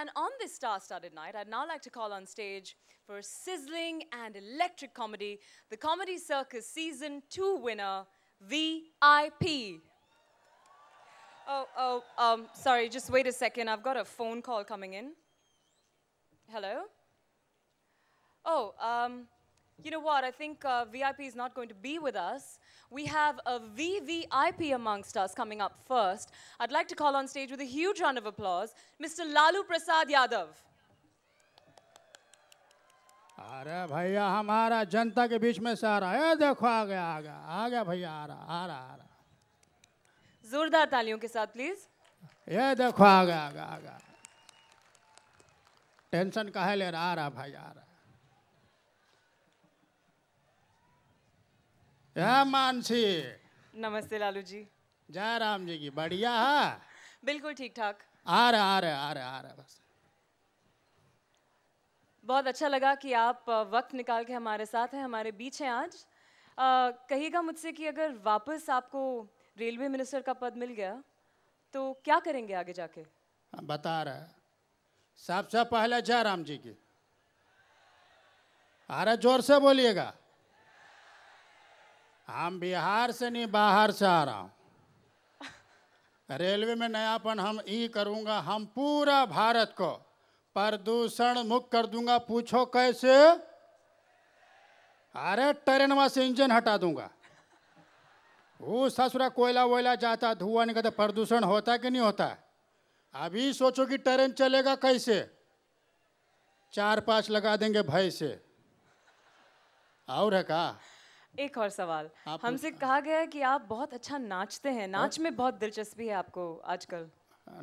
And on this star-studded night, I'd now like to call on stage for sizzling and electric comedy, the Comedy Circus Season 2 winner, VIP. Oh, oh, um, sorry, just wait a second. I've got a phone call coming in. Hello? Oh, um, you know what? I think uh, VIP is not going to be with us. We have a VVIP amongst us coming up first. I'd like to call on stage with a huge round of applause, Mr. Lalu Prasad Yadav. अरे भैया हमारा जनता के बीच में से आ रहा है देखो आ गया आ गया आ गया भैया आ रहा आ रहा आ रहा जोरदार तालियों के साथ प्लीज ये देखो आ गया आ गया आ गया टेंशन कहा ले रहा आ रहा भाई आ रहा मानसी नमस्ते लालू जी जय राम जी की बढ़िया है हाँ? बिल्कुल ठीक ठाक आ रहा आ रहा आ रहा आ रहा बस बहुत अच्छा लगा कि आप वक्त निकाल के हमारे साथ हैं हमारे बीच हैं आज कहिएगा मुझसे कि अगर वापस आपको रेलवे मिनिस्टर का पद मिल गया तो क्या करेंगे आगे जाके हाँ, बता रहा है सबसे पहले जय राम जी की अरे जोर से बोलिएगा हम बिहार से नहीं बाहर से आ रहा हूँ रेलवे में नयापन हम ई करूँगा हम पूरा भारत को प्रदूषण मुक्त कर दूंगा पूछो कैसे अरे ट्रेन वहां से इंजन हटा दूंगा वो ससुरा कोयला वोयला जाता धुआं करता प्रदूषण होता कि नहीं होता अभी सोचो कि ट्रेन चलेगा कैसे चार पांच लगा देंगे भय से और है का एक और सवाल हमसे कहा गया है कि आप बहुत अच्छा नाचते हैं नाच में बहुत दिलचस्पी है आपको आजकल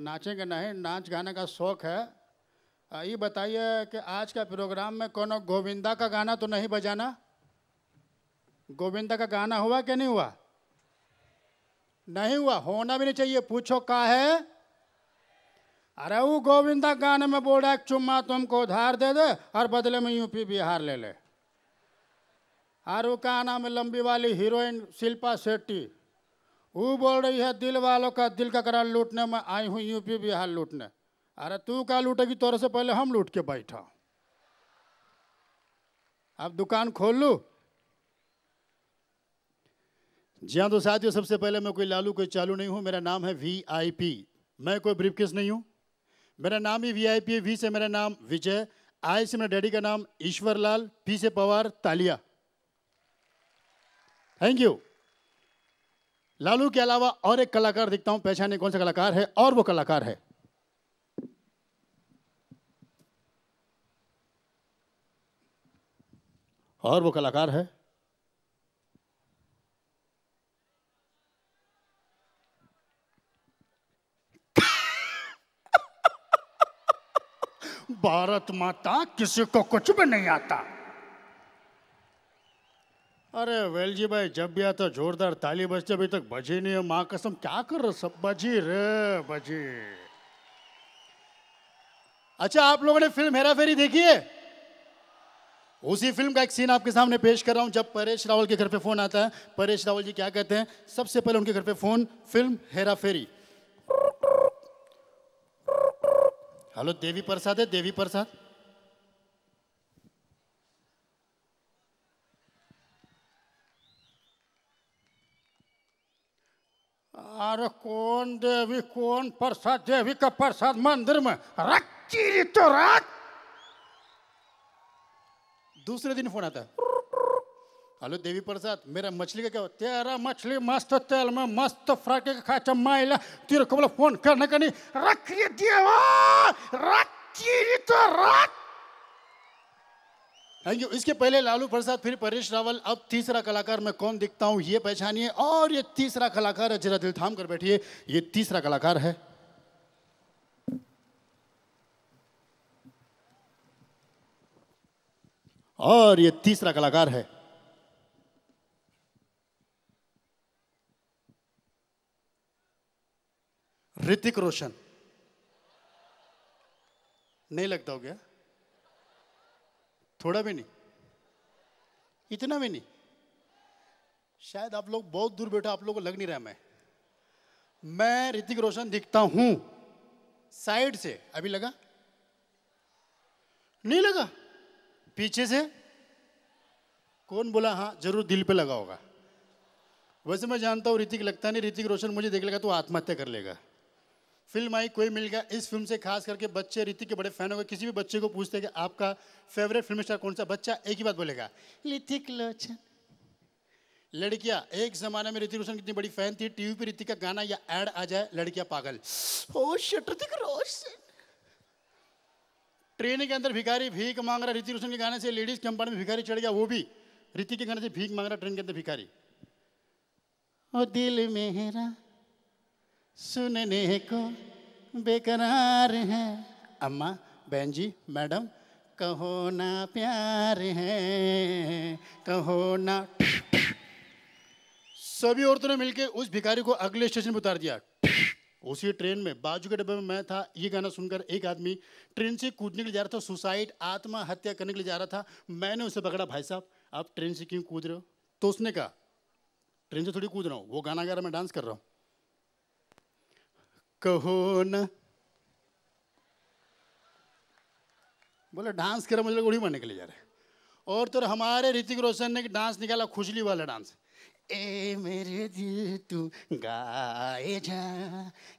नाचेंगे नहीं नाच गाने का शौक है ये बताइए कि आज का प्रोग्राम में कोनो गोविंदा का गाना तो नहीं बजाना गोविंदा का गाना हुआ कि नहीं हुआ नहीं हुआ होना भी नहीं चाहिए पूछो का है अरे वो गोविंदा गाने में बोल रहा है चुम्मा तुमको उधार दे दे और बदले में यूपी बिहार ले ले आरू का नाम है लंबी वाली हीरोइन शिल्पा शेट्टी वो बोल रही है दिल वालों का दिल का करार लूटने में आई हूँ यूपी बिहार लूटने अरे तू क्या लूटेगी तोरे से पहले हम लूट के बैठा अब दुकान खोल लू जी हाँ तो साथियों सबसे पहले मैं कोई लालू कोई चालू नहीं हूँ मेरा नाम है वी आई पी मैं कोई ब्रीफकेस नहीं हूँ मेरा नाम ही वी आई पी है वी से मेरा नाम विजय आई से मेरे डैडी का नाम ईश्वर लाल पी से पवार तालिया थैंक यू लालू के अलावा और एक कलाकार दिखता हूं पहचाने कौन सा कलाकार है और वो कलाकार है और वो कलाकार है भारत माता किसी को कुछ भी नहीं आता अरे वेल जी भाई जब भी आता जोरदार ताली बजती अभी तक बजी नहीं है माँ कसम क्या कर रहे सब बजी रे बजी अच्छा आप लोगों ने फिल्म हेरा फेरी देखी है उसी फिल्म का एक सीन आपके सामने पेश कर रहा हूं जब परेश रावल के घर पे फोन आता है परेश रावल जी क्या कहते हैं सबसे पहले उनके घर पे phone film Hera Pheri hello Devi Prasad है देवी प्रसाद अरे कोण देवी कोण प्रसाद देवी का प्रसाद मंदिर में रख तो रात दूसरे दिन फोन आता हेलो देवी प्रसाद मेरा मछली का क्या हो? तेरा मछली मस्त तेल में मस्त फ्राके का खाचा माइला तेरे को बोला फोन करना का नहीं रख देवा राखी तो रात थैंक हाँ, यू इसके पहले लालू प्रसाद फिर परेश रावल अब तीसरा कलाकार मैं कौन दिखता हूँ ये पहचानिए और ये तीसरा कलाकार है जरा दिल थाम कर बैठिए ये तीसरा कलाकार है और ये तीसरा कलाकार है ऋतिक रोशन नहीं लगता हो गया थोड़ा भी नहीं इतना भी नहीं शायद आप लोग बहुत दूर बैठा आप लोग को लग नहीं रहा मैं मैं ऋतिक रोशन दिखता हूं साइड से अभी लगा नहीं लगा पीछे से कौन बोला हाँ जरूर दिल पे लगा होगा वैसे मैं जानता हूँ ऋतिक लगता नहीं ऋतिक रोशन मुझे देख लेगा तो आत्महत्या कर लेगा फिल्म आई कोई मिल गया इस फिल्म से खास करके बच्चे रितिक के बड़े फैन हो गए किसी भी बच्चे को पूछते हैं कि आपका फेवरेट फिल्म स्टार कौन सा बच्चा एक ही बात बोलेगा रितिक लोचन लड़कियां एक जमाने में ऋतिक रोशन कितनी बड़ी फैन थी टीवी पे ऋतिक का गाना या एड आ जाए लड़कियां पागल oh shit Hrithik Roshan train के अंदर भिखारी भीख मांग रहा ऋतिक रोशन के गाने से लेडीज कंपार्टमेंट में भिखारी चढ़ गया वो भी ऋतिक के गाने से भीख मांग रहा ट्रेन के अंदर भिखारी ओ दिल मेरा सुनने को बेकरार है अम्मा बहन जी मैडम कहो ना प्यार है कहो ना सभी औरतों ने मिलकर उस भिखारी को अगले स्टेशन पर उतार दिया उसी ट्रेन में बाजू के डब्बे में मैं था ये गाना सुनकर एक आदमी ट्रेन से कूदने के लिए जा रहा था सुसाइड आत्महत्या करने के लिए जा रहा था मैंने उसे पकड़ा भाई साहब आप ट्रेन से क्यों कूद रहे हो तो उसने कहा ट्रेन से थोड़ी कूद रहा हूँ वो गाना गा रहा मैं डांस कर रहा हूँ कहो न बोला डांस करा मुझे उड़ी मरने के लिए जा रहे और तो हमारे ऋतिक रोशन ने डांस निकाला खुजली वाला डांस ए मेरे दिल तू गाए जा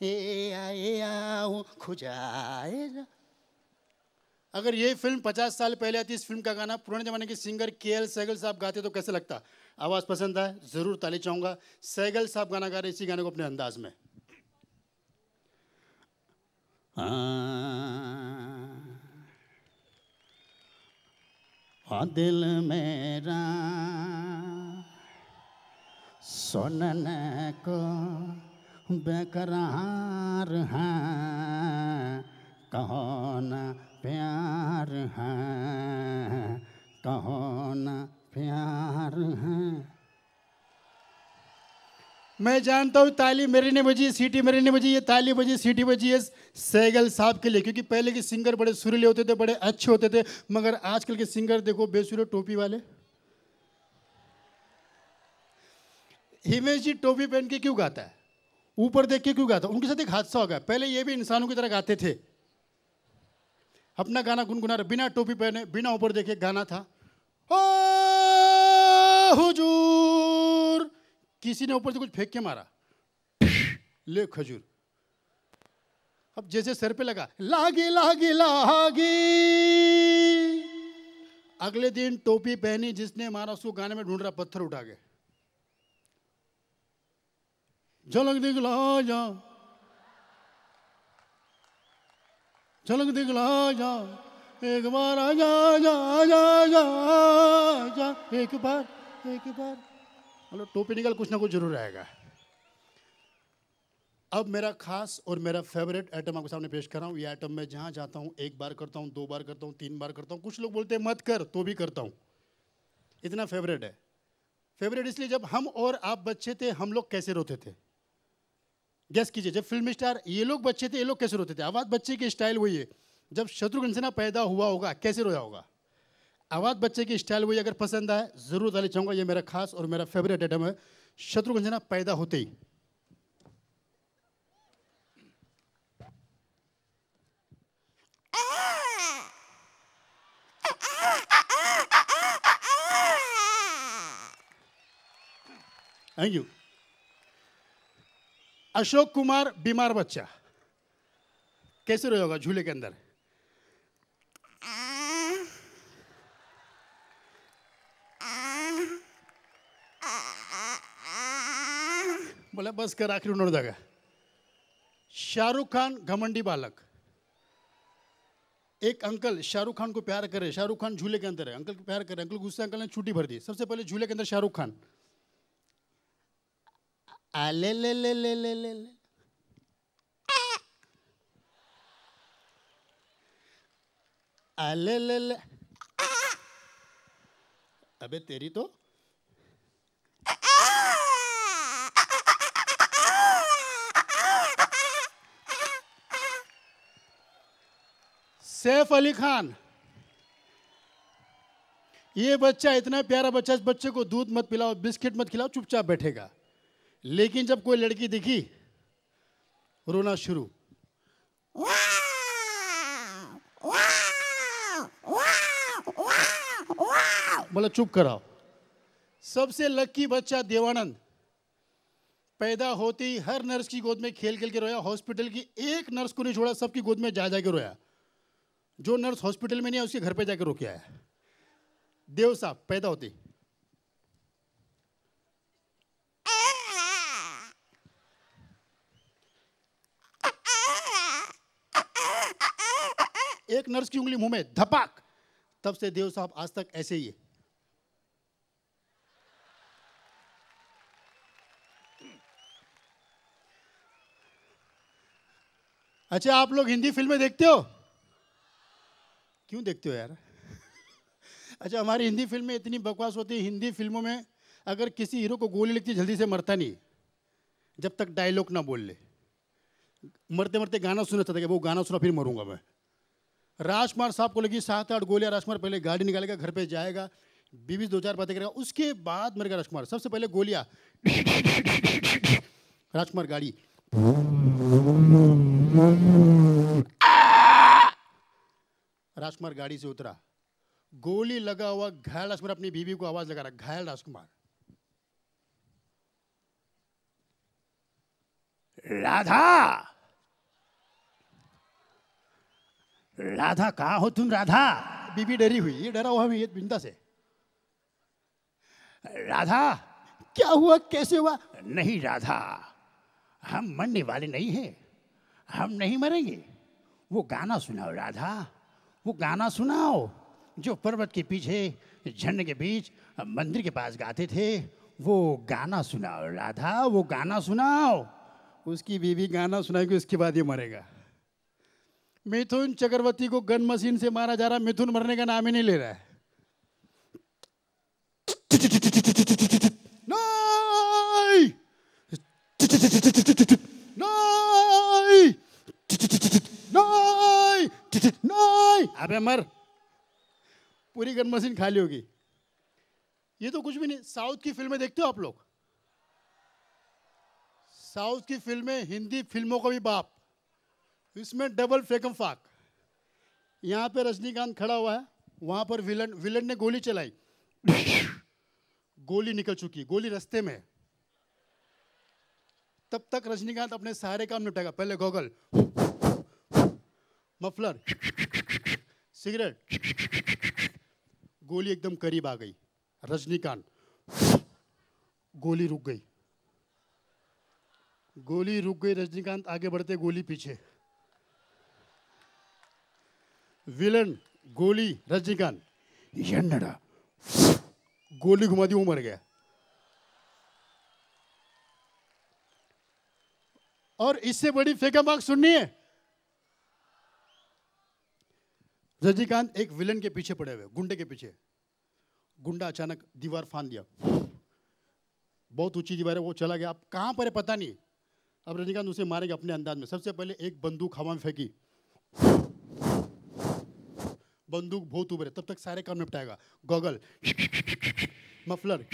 ए आए आओ खुजाए जा अगर ये फिल्म 50 साल पहले आती इस फिल्म का गाना पुराने ज़माने के सिंगर के एल सहगल साहब गाते तो कैसे लगता आवाज़ पसंद आए ज़रूर ताली चाहूँगा सहगल साहब गाना गा रहे इसी गाने को अपने अंदाज में हाँ दिल मेरा सुनने को बेकरार है कहो न प्यार है कहो न प्यार है मैं जानता हूँ ताली मेरे ने बजी सीटी मेरे ने बजी ये ताली बजी सीटी बजी है सैगल साहब के लिए क्योंकि पहले के सिंगर बड़े सुरीले होते थे बड़े अच्छे होते थे मगर आजकल के सिंगर देखो बेसुरे टोपी वाले हिमेश जी टोपी पहन के क्यों गाता है ऊपर देख के क्यों गाता है उनके साथ एक हादसा हो गया पहले ये भी इंसानों की तरह गाते थे अपना गाना गुनगुना बिना टोपी पहने बिना ऊपर देखे गाना था हो हुजूर किसी ने ऊपर से कुछ फेंक के मारा ले खजूर अब जैसे सर पे लगा लागे लागे लागे अगले दिन टोपी पहनी जिसने मारा उसको गाने में ढूंढ रहा पत्थर उठा के झलक दिखला जा झलक दिखला जा एक बार आ जा जा जा जा एक बार एक बार मतलब निकल कुछ ना कुछ जरूर आएगा अब मेरा खास और मेरा फेवरेट आइटम आपके सामने पेश कर रहा हूँ ये आइटम मैं जहाँ जाता हूँ एक बार करता हूँ दो बार करता हूँ तीन बार करता हूँ कुछ लोग बोलते हैं मत कर तो भी करता हूँ इतना फेवरेट है फेवरेट इसलिए जब हम और आप बच्चे थे हम लोग कैसे रोते थे गैस कीजिए जब फिल्म स्टार ये लोग बच्चे थे ये लोग कैसे रोते थे आवाज़ बच्चे की स्टाइल वही है जब शत्रुघ्न सिन्हा पैदा हुआ होगा कैसे रोया होगा आवाज़ बच्चे की स्टाइल वही अगर पसंद आए ज़रूर डाली चाहूँगा ये मेरा खास और मेरा फेवरेट आइटम है शत्रुघंजना पैदा होते ही थैंक यू अशोक कुमार बीमार बच्चा कैसे रहेगा झूले के अंदर भले बस कर आखिर उन्होंने शाहरुख खान घमंडी बालक एक अंकल शाहरुख खान को प्यार करे शाहरुख खान झूले के अंदर है अंकल को प्यार करे अंकल गुस्से अंकल ने छुट्टी भर दी सबसे पहले झूले के अंदर शाहरुख खान ले ले ले ले ले ले ले ले ले ले अबे तेरी तो सैफ अली खान ये बच्चा इतना प्यारा बच्चा इस बच्चे को दूध मत पिलाओ बिस्किट मत खिलाओ चुपचाप बैठेगा लेकिन जब कोई लड़की दिखी रोना शुरू बोला चुप कराओ सबसे लक्की बच्चा देवानंद पैदा होती हर नर्स की गोद में खेल खेल के रोया हॉस्पिटल की एक नर्स को नहीं छोड़ा सबकी गोद में जा जा के रोया जो नर्स हॉस्पिटल में नहीं है उसके घर पे जाकर रोके आया देव साहब पैदा होते एक नर्स की उंगली मुंह में धपाक तब से देव साहब आज तक ऐसे ही है अच्छा आप लोग हिंदी फिल्में देखते हो क्यों देखते हो यार अच्छा हमारी हिंदी फिल्म में इतनी बकवास होती है हिंदी फिल्मों में अगर किसी हीरो को गोली लगती है जल्दी से मरता नहीं जब तक डायलॉग ना बोल ले मरते मरते गाना सुना चाहता वो गाना सुना फिर मरूंगा मैं राजकुमार साहब को लगी सात आठ गोलियां राजकुमार पहले गाड़ी निकालेगा घर पे जाएगा बीवी दो चार बातें करेगा उसके बाद मरेगा राजकुमार सबसे पहले गोलियां राजकुमार गाड़ी राजकुमार गाड़ी से उतरा गोली लगा हुआ घायल राजकुमार अपनी बीवी को आवाज लगा रहा घायल राजकुमार राधा राधा कहा हो तुम राधा बीबी डरी हुई ये डरा हुआ ये बिंदा से राधा क्या हुआ कैसे हुआ नहीं राधा हम मरने वाले नहीं हैं हम नहीं मरेंगे वो गाना सुनाओ राधा वो गाना सुनाओ जो पर्वत के पीछे झंड के बीच मंदिर के पास गाते थे वो गाना सुनाओ राधा वो गाना सुनाओ उसकी बीवी गाना सुनाएगी उसके बाद ये मरेगा मिथुन चक्रवर्ती को गन मशीन से मारा जा रहा मिथुन मरने का नाम ही नहीं ले रहा है अबे मर पूरी गन मशीन खाली होगी ये तो कुछ भी नहीं साउथ की फिल्में देखते हो आप लोग साउथ की फिल्में हिंदी फिल्मों का भी बाप इसमें डबल फेकम फाक यहाँ पे रजनीकांत खड़ा हुआ है वहां पर विलन विलन ने गोली चलाई गोली निकल चुकी गोली रस्ते में तब तक रजनीकांत अपने सारे काम निपटाएगा पहले गोगल मफलर सिगरेट गोली एकदम करीब आ गई रजनीकांत गोली रुक गई गोली रुक गई रजनीकांत आगे बढ़ते गोली पीछे विलन गोली रजनीकांत गोली घुमा दी वो मर गया और इससे बड़ी फेका मार्क सुननी है रजनीकांत एक विलन के पीछे पड़े हुए गुंडे के पीछे गुंडा अचानक दीवार फान दिया बहुत ऊंची दीवार है वो चला गया अब कहाँ पर है पता नहीं अब रजनीकांत उसे मारेगा अपने अंदाज में सबसे पहले एक बंदूक हवा में फेंकी बंदूक बहुत उभरे तब तक सारे काम निपटाएगा गॉगल मफलर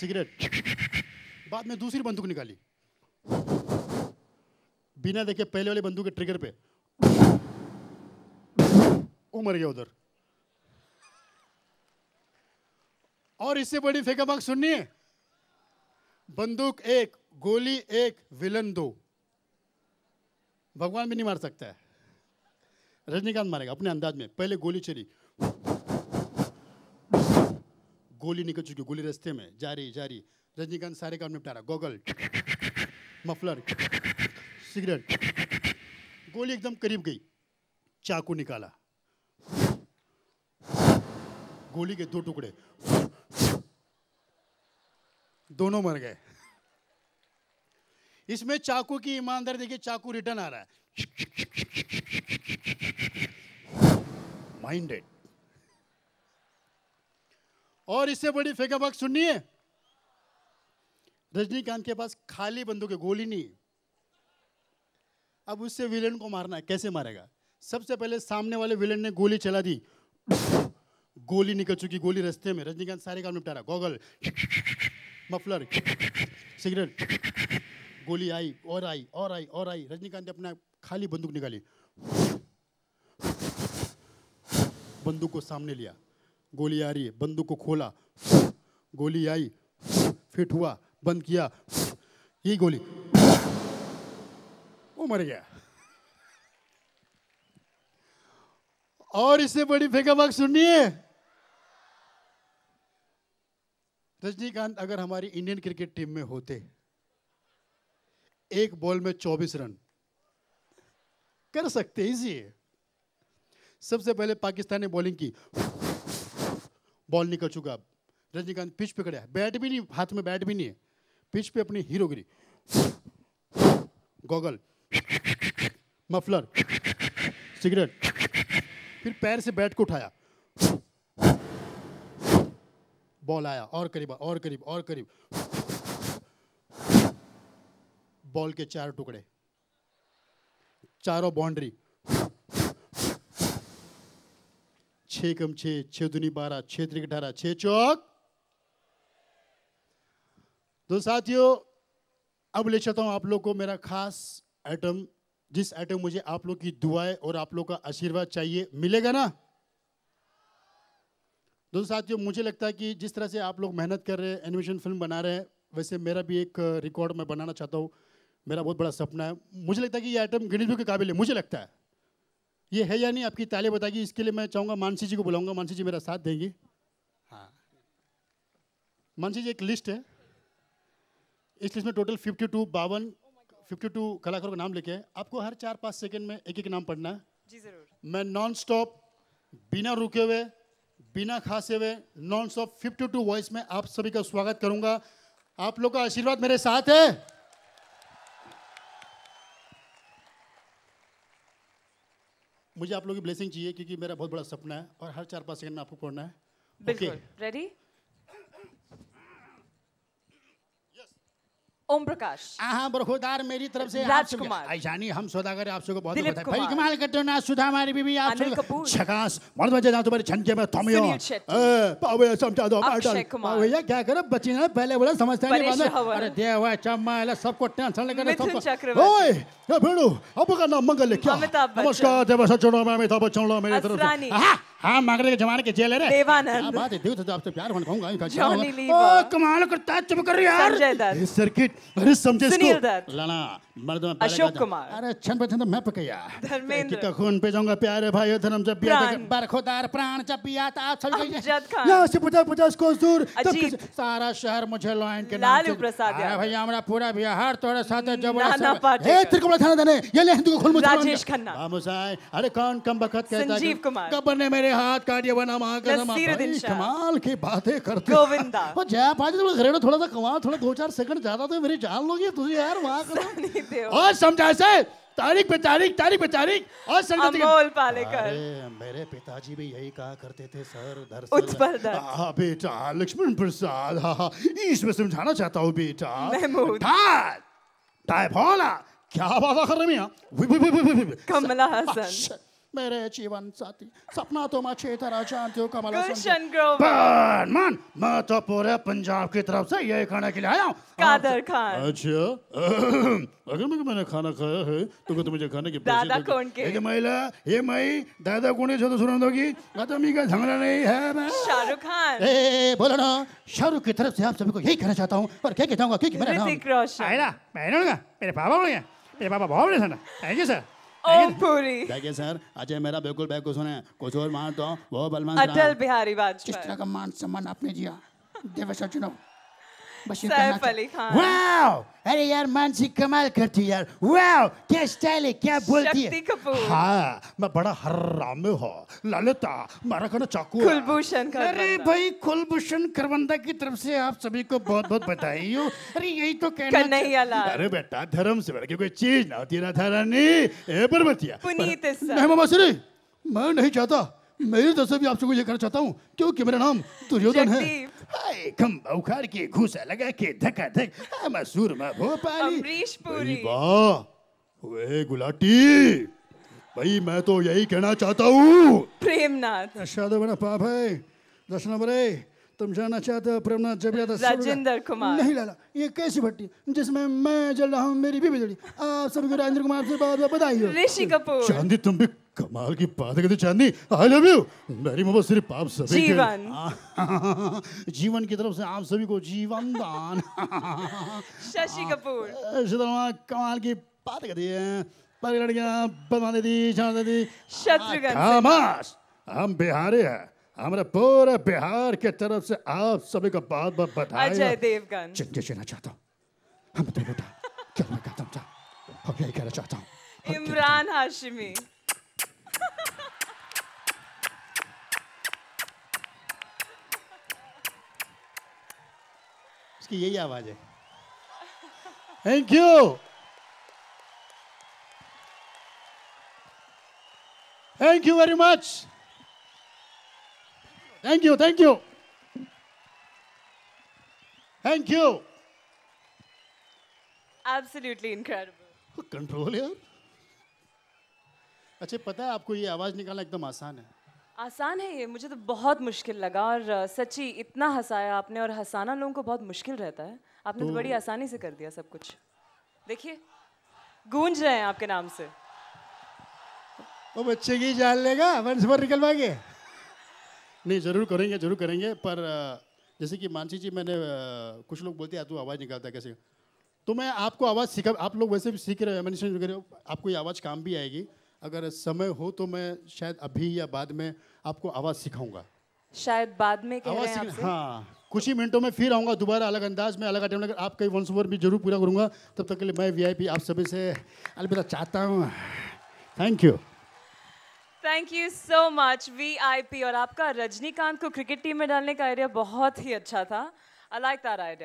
सिगरेट बाद में दूसरी बंदूक निकाली बिना देखे पहले वाले बंदूक के ट्रिगर पे वो मर गया उधर और इससे बड़ी बाग सुननी है बंदूक एक गोली एक विलन दो भगवान भी नहीं मार सकता है रजनीकांत मारेगा अपने अंदाज में पहले गोली चली गोली निकल चुकी गोली रास्ते में जा रही जा रही रजनीकांत सारे काम निपटा रहा गोगल मफलर सिगरेट गोली एकदम करीब गई चाकू निकाला गोली के दो टुकड़े दोनों मर गए इसमें चाकू की ईमानदारी देखिए चाकू रिटर्न आ रहा है माइंडेड और इससे बड़ी फेका सुननी है रजनीकांत के पास खाली बंदूक है गोली नहीं अब उससे विलेन को मारना है कैसे मारेगा सबसे पहले सामने वाले विलेन ने गोली चला दी गोली निकल चुकी गोली रस्ते में रजनीकांत सारे काम निपटा रहा गॉगल मफलर सिगरेट गोली आई और आई और आई और आई रजनीकांत ने अपना खाली बंदूक निकाली बंदूक को सामने लिया गोली आ रही है बंदूक को खोला गोली आई फिट हुआ बंद किया ये गोली वो मर गया और इससे बड़ी फेंकाबाग सुननी है रजनीकांत अगर हमारी इंडियन क्रिकेट टीम में होते एक बॉल में 24 रन कर सकते इजी है सबसे पहले पाकिस्तान ने बॉलिंग की बॉल निकल चुका अब रजनीकांत पिच पे खड़ा है बैट भी नहीं हाथ में बैट भी नहीं है पिच पे अपनी गिरी गॉगल मफलर सिगरेट फिर पैर से बैट को उठाया बॉल आया और करीब और करीब और करीब बॉल के चार टुकड़े चारों बाउंड्री छ कम छः छे दुनी बारह छे त्रिक अठारह छे चौक तो साथियों अब ले चलता हूं आप लोग को मेरा खास आइटम जिस आइटम मुझे आप लोग की दुआएं और आप लोग का आशीर्वाद चाहिए मिलेगा ना दोस्तों साथियों मुझे लगता है कि जिस तरह से आप लोग मेहनत कर रहे हैं एनिमेशन फिल्म बना रहे हैं वैसे मेरा भी एक रिकॉर्ड uh, मैं बनाना चाहता हूँ मेरा बहुत बड़ा सपना है मुझे लगता है कि ये आइटम गणित के काबिल है मुझे लगता है ये है या नहीं आपकी ताली बताएगी इसके लिए मैं चाहूँगा मानसी जी को बुलाऊंगा मानसी जी मेरा साथ देंगी हाँ मानसी जी एक लिस्ट है इस लिस्ट में टोटल फिफ्टी टू बावन फिफ्टी टू कलाकारों का नाम लिखे हैं आपको हर चार पाँच सेकेंड में एक एक नाम पढ़ना है जी जरूर मैं नॉन स्टॉप बिना रुके हुए बिना खासे हुए non stop fifty two voice में आप सभी का स्वागत करूंगा आप लोग का आशीर्वाद मेरे साथ है मुझे आप लोगों की ब्लेसिंग चाहिए क्योंकि मेरा बहुत बड़ा सपना है और हर चार पांच सेकंड में आपको पढ़ना है बिल्कुल रेडी okay. ओम प्रकाश हाँ बरखोदार मेरी तरफ से राजकुमार ऐशानी हम सौदागर आप सबको बहुत बहुत भाई कमाल करते हो ना सुधा हमारी बीबी आप सब छकास मर्द बजे जातो पर छनके में थमियो पावे समझा दो बाटा पावे या क्या करे बच्ची ने पहले बोला समझता नहीं बात अरे दे हुआ चम्मा सबको टेंशन लगे सबको ओए ये भेड़ो अब का नाम मंगल क्या नमस्कार देवा सचोड़ा मैं अमिताभ बच्चन लो मेरी तरफ से हाँ मांगले के जमाने के जेल है देवानंद बात है देव तो, तो आपसे प्यार होने ओ कमाल करता है चमक रही यार सर्किट अरे समझे सुनील दत्त लाना मर्द में अशोक कुमार अरे छन तो मैं पकैया धर्मेंद्र कितना खून पे जाऊंगा प्यारे भाइयों धर्म जब पिया बरखोदार प्राण जब पिया दूर सारा शहर मुझे लॉयन के लालू प्रसाद हमारा पूरा बिहार साथ हे थाना ये ले हिंदू को खुल मुझे राजेश खन्ना अरे कौन कम बखत कहता संजीव कुमार मेरे मेरे हाथ का ये बना मां का नाम कमाल की बातें करते गोविंदा और जया पाजी थोड़ा घरेलू थोड़ा सा कमाल थोड़ा दो चार सेकंड ज्यादा तो मेरी जान लोगे तुझे यार वहां करो तो और समझा से तारीख पे तारीख तारीख पे तारीख और अमोल पालेकर मेरे पिताजी भी यही कहा करते थे सर दरअसल हाँ बेटा लक्ष्मण प्रसाद हाँ इसमें हाँ। समझाना चाहता हूँ बेटा महमूद क्या बात कर रहे हैं कमला अच्छा, हसन अच्छा। मेरे जीवन साथी सपना तो मैं छे तरह जानती हूँ कमल मान मैं तो पूरे पंजाब की तरफ से यही खाने के लिए आया हूँ कादर खान अच्छा अगर मैं मैंने खाना खाया है तो क्या तुम्हें खाने की दादा कौन के ये महिला ये मई दादा कौन है जो तो सुना दो दोगी गतमी का झगड़ा नहीं है शाहरुख खान ए बोलो ना शाहरुख की तरफ से आप सभी को यही कहना चाहता हूँ पर क्या कहता हूँ क्योंकि मेरा नाम ऋतिक रोशन मैंने मेरे पापा मेरे पापा बहुत थैंक यू सर पूरी देखिए सर अजय मेरा बिल्कुल बेवकूफ सुने कुछ और मान तो वो बलवान अटल बिहारी वाजपेयी जिस तरह का मान सम्मान आपने दिया देवेश चुनाव सैफ अली खान वाओ अरे यार मानसी कमाल करती यार वाओ क्या स्टाइल है क्या बोलती है कपूर हाँ मैं बड़ा हराम हो ललिता मारा खाना चाकू कुलभूषण अरे भाई कुलभूषण करवंदा की तरफ से आप सभी को बहुत बहुत बधाई हो अरे यही तो कहना अरे बेटा धर्म से बेटा कोई चीज ना होती ना रानी ए पर्वतिया पुनीत सर मैं मैं नहीं चाहता मैं इस से भी आपसे कुछ कहना चाहता हूँ क्योंकि मेरा नाम दुर्योधन है हाय कम बाउखार के घुसा लगा के धक्का धक मसूर में भोपाली वाह वे गुलाटी भाई मैं तो यही कहना चाहता हूँ प्रेमनाथ अच्छा तो बड़ा पाप है दस नंबर तुम जाना चाहते हो प्रेमनाथ जब याद राजेंद्र कुमार नहीं लाला ये कैसी भट्टी जिसमें मैं जल रहा हूँ मेरी भी बिजली आप सबको राजेंद्र कुमार से बात बताई ऋषि कपूर चांदी तुम भी कमाल की बात है चांदी आई लव यू मेरी मोहब्बत सिर्फ आप सभी जीवन जीवन की तरफ से आप सभी को जीवन दान शशि कपूर शर्मा हाँ, कमाल की बात कर दी है पर लड़कियां बना दे दी देती शत्रुघ्न हाँ, हम बिहारी है हमारे पूरे बिहार के तरफ से आप सभी को बहुत बहुत बधाई अजय देवगन चिंकी जीना चाहता हूँ हम तो बेटा क्या मैं कहता हूँ हम यही कहना चाहता हूँ इमरान हाशिमी इसकी यही आवाज है thank you thank you very much Thank you, thank you. Thank you. Absolutely incredible. Oh, control here. अच्छा पता है आपको ये आवाज निकालना एकदम आसान है आसान है ये मुझे तो बहुत मुश्किल लगा और सच्ची इतना हंसाया आपने और हंसाना लोगों को बहुत मुश्किल रहता है आपने तो, बड़ी आसानी से कर दिया सब कुछ देखिए गूंज रहे हैं आपके नाम से वो बच्चे की जान लेगा वंश पर निकलवाएंगे नहीं ज़रूर करेंगे ज़रूर करेंगे पर जैसे कि मानसी जी मैंने कुछ लोग बोलते हैं तू आवाज़ निकालता कैसे तो मैं आपको आवाज़ सीखा आप लोग वैसे भी सीख रहे हो आपको ये आवाज़ काम भी आएगी अगर समय हो तो मैं शायद अभी या बाद में आपको आवाज़ सिखाऊंगा शायद बाद में कह रहे हाँ कुछ ही मिनटों में फिर आऊँगा दोबारा अलग अंदाज में अलग अटेम्प्ट अगर आपका वंस ओवर भी जरूर पूरा करूँगा तब तक के लिए मैं वीआईपी आप सभी से अलविदा चाहता हूँ thank you thank you so much VIP और आपका रजनीकांत को क्रिकेट टीम में डालने का आइडिया बहुत ही अच्छा था आई लाइक दैट आइडिया